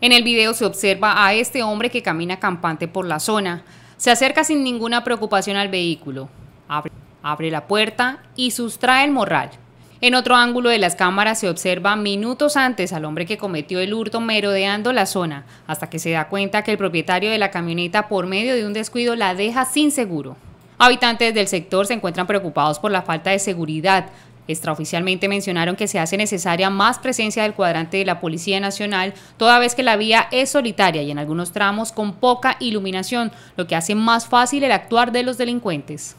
En el video se observa a este hombre que camina campante por la zona. Se acerca sin ninguna preocupación al vehículo, abre, la puerta y sustrae el morral. En otro ángulo de las cámaras se observa minutos antes al hombre que cometió el hurto merodeando la zona, hasta que se da cuenta que el propietario de la camioneta por medio de un descuido la deja sin seguro. Habitantes del sector se encuentran preocupados por la falta de seguridad, Extraoficialmente mencionaron que se hace necesaria más presencia del cuadrante de la Policía Nacional, toda vez que la vía es solitaria y en algunos tramos con poca iluminación, lo que hace más fácil el actuar de los delincuentes.